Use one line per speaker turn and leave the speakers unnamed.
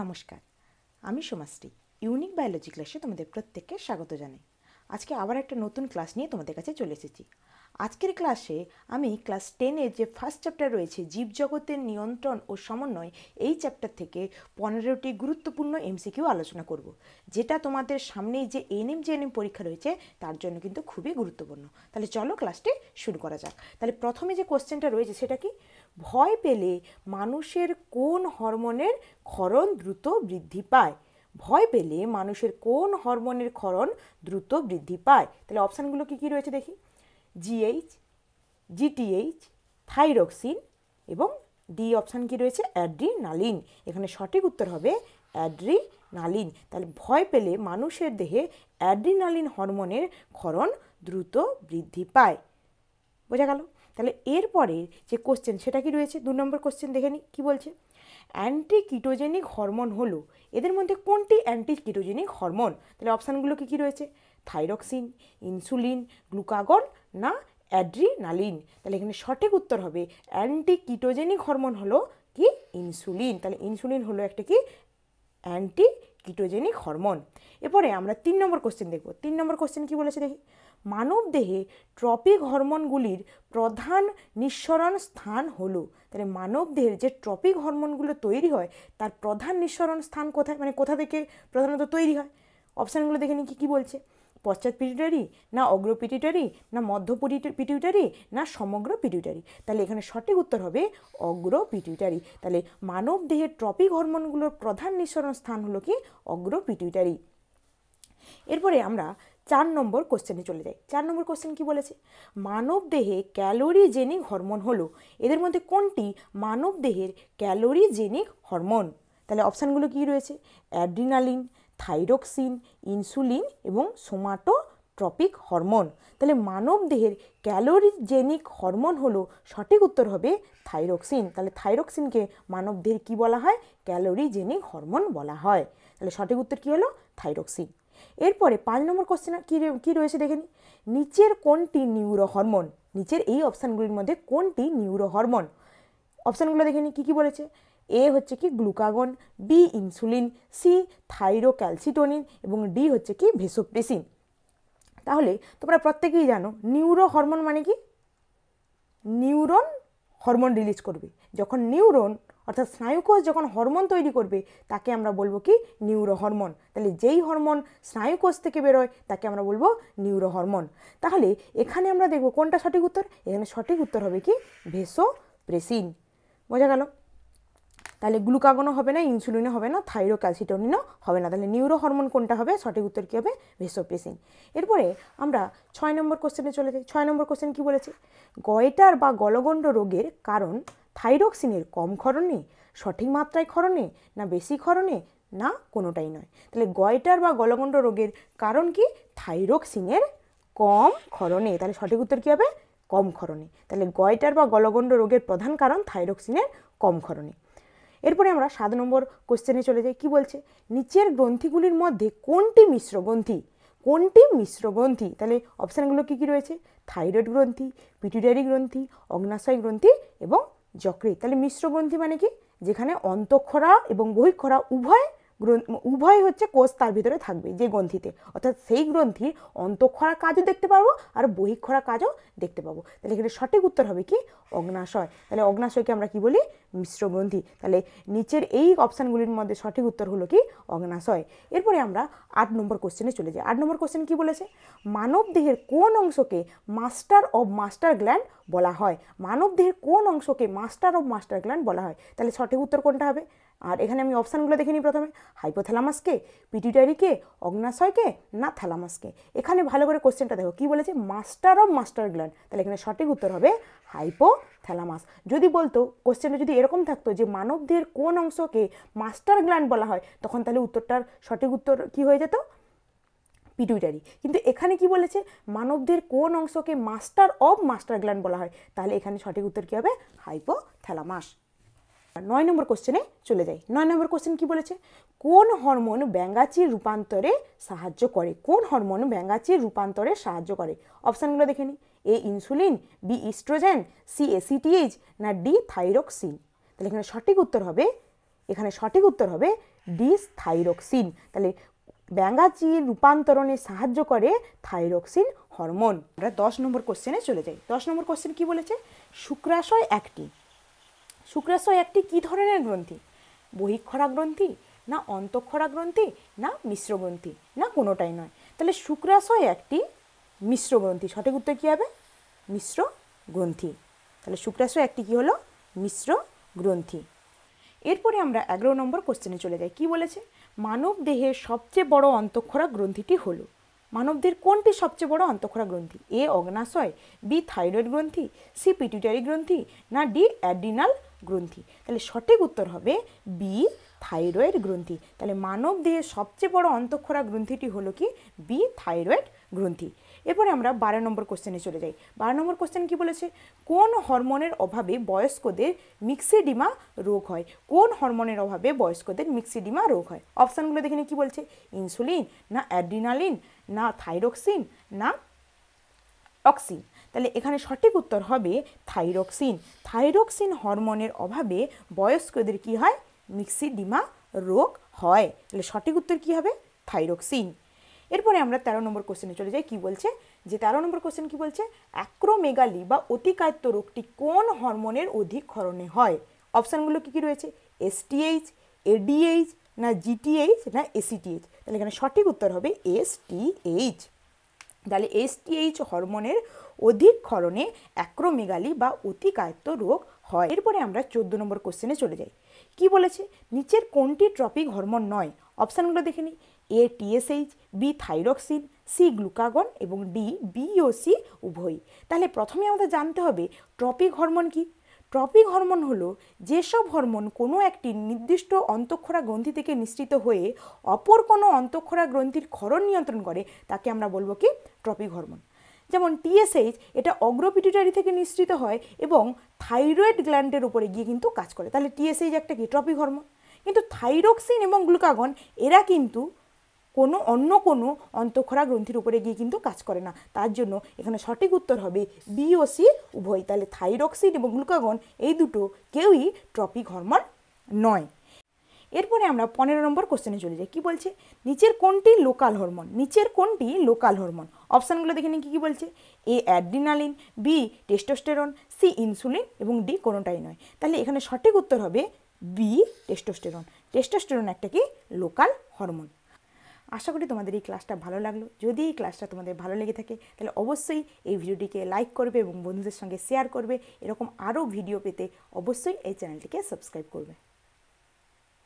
নমস্কার আমি Somashree unique biology ক্লাসে তোমাদের প্রত্যেককে স্বাগত জানাই আজকে আবার একটা নতুন ক্লাস নিয়ে তোমাদের কাছে চলে এসেছি আজকের ক্লাসে আমি ক্লাস টেনের যে ফার্স্ট চ্যাপ্টার রয়েছে জীবজগতের নিয়ন্ত্রণ ও সমন্বয় এই চ্যাপ্টার থেকে পনেরোটি গুরুত্বপূর্ণ এমসিকিউ আলোচনা করব যেটা তোমাদের সামনেই যে এনএম এম পরীক্ষা রয়েছে তার জন্য কিন্তু খুবই গুরুত্বপূর্ণ তাহলে চলো ক্লাসটি শুরু করা যাক তাহলে প্রথমে যে কোশ্চেনটা রয়েছে সেটা কি ভয় পেলে মানুষের কোন হরমোনের ক্ষরণ দ্রুত বৃদ্ধি পায় ভয় পেলে মানুষের কোন হরমোনের ক্ষরণ দ্রুত বৃদ্ধি পায় তাহলে অপশানগুলো কী কী রয়েছে দেখি জিএইচ জিটিএইচ থাইরক্সিন এবং ডি অপশান কি রয়েছে অ্যাড্রিনালিন এখানে সঠিক উত্তর হবে অ্যাড্রিনালিন তাহলে ভয় পেলে মানুষের দেহে অ্যাড্রিনালিন হরমোনের ক্ষরণ দ্রুত বৃদ্ধি পায় বোঝা গেল তাহলে এরপরে যে কোশ্চেন সেটা কি রয়েছে দু নম্বর কোশ্চেন দেখে নিই কী বলছে অ্যান্টি কিটোজেনিক হরমোন হলো এদের মধ্যে কোনটি অ্যান্টি কিটোজেনিক হরমোন তাহলে অপশানগুলো কী কী রয়েছে থাইরক্সিন ইনসুলিন গ্লুকাগন না অ্যাড্রিনালিন তাহলে এখানে সঠিক উত্তর হবে অ্যান্টি কিটোজেনিক হরমোন হলো কি ইনসুলিন তাহলে ইনসুলিন হলো একটা কি অ্যান্টি কিটোজেনিক হরমোন এরপরে আমরা তিন নম্বর কোশ্চেন দেখব তিন নম্বর কোশ্চেন কি বলেছে দেখি মানব দেহে ট্রপিক হরমোনগুলির প্রধান নিঃসরণ স্থান হলো তাহলে মানব দেহের যে ট্রপিক হরমোনগুলো তৈরি হয় তার প্রধান নিঃসরণ স্থান কোথায় মানে কোথা থেকে প্রধানত তৈরি হয় অপশানগুলো দেখে নিই কী কী বলছে পশ্চাৎ পিটিউটারি না অগ্র পিটিউটারি না মধ্য পিটিউটারি না সমগ্র পিটিউটারি তাহলে এখানে সঠিক উত্তর হবে অগ্র পিটিউটারি তাহলে মানব দেহের ট্রপিক হরমোনগুলোর প্রধান নিঃসরণ স্থান হলো কি অগ্র পিটিউটারি এরপরে আমরা চার নম্বর কোশ্চেনে চলে যাই চার নম্বর কোশ্চেন কি বলেছে মানব দেহে জেনিক হরমোন হলো এদের মধ্যে কোনটি মানব দেহের জেনিক হরমোন তাহলে অপশানগুলো কি রয়েছে অ্যাড্রিনালিন থাইরক্সিন ইনসুলিন এবং সোমাটো ট্রপিক হরমোন তাহলে মানব দেহের ক্যালোরিজেনিক হরমোন হলো সঠিক উত্তর হবে থাইরক্সিন তাহলে থাইরক্সিনকে মানব দেহের কী বলা হয় ক্যালোরিজেনিক হরমোন বলা হয় তাহলে সঠিক উত্তর কী হলো থাইরক্সিন এরপরে পাঁচ নম্বর কোশ্চেন কী কী রয়েছে দেখে নি নিচের কোনটি নিউরো হরমোন নিচের এই অপশানগুলির মধ্যে কোনটি নিউরো হরমোন অপশানগুলো দেখে নি কী কী বলেছে এ হচ্ছে কি glucagon B insulin C thyrocalcitonin এবং ডি হচ্ছে কি ভেসোপ্রেসিন তাহলে তোমরা প্রত্যেকেই জানো নিউরো হরমোন মানে কি নিউরন হরমোন রিলিজ করবে যখন নিউরন অর্থাৎ স্নায়ুকোষ যখন হরমোন তৈরি করবে তাকে আমরা বলবো কি নিউরো হরমোন তাহলে যেই হরমোন স্নায়ুকোষ থেকে বেরোয় তাকে আমরা বলবো নিউরো হরমোন তাহলে এখানে আমরা দেখব কোনটা সঠিক উত্তর এখানে সঠিক উত্তর হবে কি ভেসো প্রেসিন বোঝা গেল তাহলে গ্লুকাগনও হবে না ইনসুলিনও হবে না থাইরোক্যালসিটোনিনও হবে না তাহলে নিউরো হরমোন কোনটা হবে সঠিক উত্তর কী হবে ভেসোপেসিন এরপরে আমরা ছয় নম্বর কোশ্চেনে চলে যাই ছয় নম্বর কোশ্চেন কী বলেছে গয়টার বা গলগণ্ড রোগের কারণ থাইরক্সিনের কম খরণে সঠিক মাত্রায় ক্ষরণে না বেশি ক্ষরণে না কোনোটাই নয় তাহলে গয়টার বা গলগণ্ড রোগের কারণ কি থাইরক্সিনের কম খরণে তাহলে সঠিক উত্তর কী হবে কম খরণে তাহলে গয়টার বা গলগণ্ড রোগের প্রধান কারণ থাইরক্সিনের কম খরণে এরপরে আমরা সাত নম্বর কোশ্চেনে চলে যাই কি বলছে নিচের গ্রন্থিগুলির মধ্যে কোনটি মিশ্র গ্রন্থি কোনটি মিশ্র গ্রন্থি তাহলে অপশানগুলো কী কী রয়েছে থাইরয়েড গ্রন্থি পিটিডারি গ্রন্থি অগ্নাশয় গ্রন্থি এবং যকৃত তাহলে মিশ্র গ্রন্থি মানে কি যেখানে অন্তঃক্ষরা এবং বহিক্ষরা উভয় উভয় হচ্ছে কোষ তার ভিতরে থাকবে যে গ্রন্থিতে অর্থাৎ সেই গ্রন্থির অন্তঃক্ষরা কাজও দেখতে পাবো আর বহিক্ষরা কাজও দেখতে পাবো তাহলে এখানে সঠিক উত্তর হবে কি অগ্নাশয় তাহলে অগ্নাশয়কে আমরা কি বলি মিশ্র গ্রন্থি তাহলে নিচের এই অপশানগুলির মধ্যে সঠিক উত্তর হলো কি অগ্নাশয় এরপরে আমরা আট নম্বর কোশ্চেনে চলে যাই আট নম্বর কোশ্চেন কি বলেছে মানব দেহের কোন অংশকে মাস্টার অব মাস্টার গ্ল্যান্ড বলা হয় মানব দেহের কোন অংশকে মাস্টার অব মাস্টার গ্ল্যান্ড বলা হয় তাহলে সঠিক উত্তর কোনটা হবে আর এখানে আমি অপশানগুলো দেখে নিই প্রথমে হাইপোথ্যালামাসকে পিটিউটারিকে অগ্নাশয়কে না থ্যালামাসকে এখানে ভালো করে কোশ্চেনটা দেখো কি বলেছে মাস্টার অফ মাস্টার গ্ল্যান্ড তাহলে এখানে সঠিক উত্তর হবে হাইপো থ্যালামাস যদি বলতো কোশ্চেনটা যদি এরকম থাকতো যে মানবদের কোন অংশকে মাস্টার গ্ল্যান্ড বলা হয় তখন তাহলে উত্তরটার সঠিক উত্তর কি হয়ে যেত পিটুইটারি কিন্তু এখানে কি বলেছে মানবদের কোন অংশকে মাস্টার অব মাস্টার গ্ল্যান্ড বলা হয় তাহলে এখানে সঠিক উত্তর কী হবে হাইপো থ্যালামাস নয় নম্বর কোশ্চেনে চলে যাই নয় নম্বর কোশ্চেন কি বলেছে কোন হরমোন ব্যাঙ্গাচির রূপান্তরে সাহায্য করে কোন হরমোন ব্যাঙ্গাচির রূপান্তরে সাহায্য করে অপশানগুলো দেখে নিই A insulin B oestrogen C ACTH না ডি থাইরক্সিন তাহলে এখানে সঠিক উত্তর হবে এখানে সঠিক উত্তর হবে ডিস থাইরক্সিন তাহলে ব্যাঙ্গাচির রূপান্তরণে সাহায্য করে থাইরক্সিন হরমোন আমরা দশ নম্বর কোশ্চেনে চলে যাই দশ নম্বর কোশ্চেন কি বলেছে শুক্রাশয় একটি শুক্রাশয় একটি কি ধরনের গ্রন্থি বহিক্ষরা গ্রন্থি না অন্তঃক্ষরা গ্রন্থি না মিশ্র গ্রন্থি না কোনোটাই নয় তাহলে শুক্রাশয় একটি মিশ্র গ্রন্থি সঠিক উত্তর কী হবে মিশ্র গ্রন্থি তাহলে শুক্রাশয় একটি কি হলো মিশ্র গ্রন্থি এরপরে আমরা এগারো নম্বর কোশ্চেনে চলে যাই কি বলেছে মানব দেহের সবচেয়ে বড় অন্তঃক্ষরা গ্রন্থিটি হলো মানবদের কোনটি সবচেয়ে বড় অন্তঃক্ষরা গ্রন্থি এ অগ্নাশয় বি থাইরয়েড গ্রন্থি সি পিটিউটারি গ্রন্থি না ডি অ্যাডিনাল গ্রন্থি তাহলে সঠিক উত্তর হবে বি থাইরয়েড গ্রন্থি তাহলে মানব দেহের সবচেয়ে বড় অন্তঃক্ষরা গ্রন্থিটি হলো কি বি থাইরয়েড গ্রন্থি এরপরে আমরা বারো নম্বর কোশ্চেনে চলে যাই বারো নম্বর কোশ্চেন কি বলেছে কোন হরমোনের অভাবে বয়স্কদের মিক্সিডিমা রোগ হয় কোন হরমোনের অভাবে বয়স্কদের মিক্সিডিমা রোগ হয় অপশানগুলো দেখে কি বলছে ইনসুলিন না অ্যাড্রিনালিন না থাইরক্সিন না অক্সিন তাহলে এখানে সঠিক উত্তর হবে থাইরক্সিন থাইরক্সিন হরমোনের অভাবে বয়স্কদের কি হয় মিক্সিডিমা রোগ হয় তাহলে সঠিক উত্তর কি হবে থাইরক্সিন এরপরে আমরা তেরো নম্বর কোশ্চেনে চলে যাই কি বলছে যে তেরো নম্বর কোশ্চেন কি বলছে অ্যাক্রোমেগালি বা অতিকায়িত্ব রোগটি কোন হরমোনের অধিক ক্ষরণে হয় অপশানগুলো কী কী রয়েছে এসটিএইচ এডিএইচ না জিটিএইচ না এসিটিএইচ তাহলে এখানে সঠিক উত্তর হবে এসটিএইচ তাহলে এসটিএইচ হরমোনের অধিক ক্ষরণে অ্যাক্রোমেগালি বা অতিকায়ত্ত রোগ হয় এরপরে আমরা চোদ্দো নম্বর কোশ্চেনে চলে যাই কি বলেছে নিচের কোনটি ট্রপিক হরমোন নয় অপশানগুলো দেখে নিই A TSH B thyroxine C glucagon এবং ডি বিওসি উভয়ই তাহলে প্রথমে আমাদের জানতে হবে ট্রপিক হরমোন কি ট্রপিক হরমোন হলো যেসব হরমোন কোনো একটি নির্দিষ্ট অন্তঃক্ষরা গ্রন্থি থেকে নিঃসৃত হয়ে অপর কোনো অন্তঃক্ষরা গ্রন্থির ক্ষরণ নিয়ন্ত্রণ করে তাকে আমরা বলবো কি ট্রপিক হরমোন যেমন টিএসএইচ এটা অগ্রপিটিটারি থেকে নিঃসৃত হয় এবং থাইরয়েড গ্ল্যান্ডের উপরে গিয়ে কিন্তু কাজ করে তাহলে টিএসএইচ একটা কি ট্রপিক হরমোন কিন্তু থাইরক্সিন এবং গ্লুকাগন এরা কিন্তু কোনো অন্য কোনো অন্তঃক্ষরা গ্রন্থির উপরে গিয়ে কিন্তু কাজ করে না তার জন্য এখানে সঠিক উত্তর হবে বি ও সি উভয় তাহলে থাইরক্সিন এবং গ্লুকাগন এই দুটো কেউই ট্রপিক হরমোন নয় এরপরে আমরা পনেরো নম্বর কোশ্চেনে চলে যাই কী বলছে নিচের কোনটি লোকাল হরমোন নিচের কোনটি লোকাল হরমোন অপশানগুলো দেখে নিন কী কী বলছে A adrenaline B testosterone C insulin এবং ডি কোনোটাই নয় তাহলে এখানে সঠিক উত্তর হবে বি টেস্টোস্টেরন টেস্টোস্টেরন একটা কি লোকাল হরমোন আশা করি তোমাদের এই ক্লাসটা ভালো লাগলো যদি এই ক্লাসটা তোমাদের ভালো লেগে থাকে তাহলে অবশ্যই এই ভিডিওটিকে লাইক করবে এবং বন্ধুদের সঙ্গে শেয়ার করবে এরকম আরও ভিডিও পেতে অবশ্যই এই চ্যানেলটিকে সাবস্ক্রাইব করবে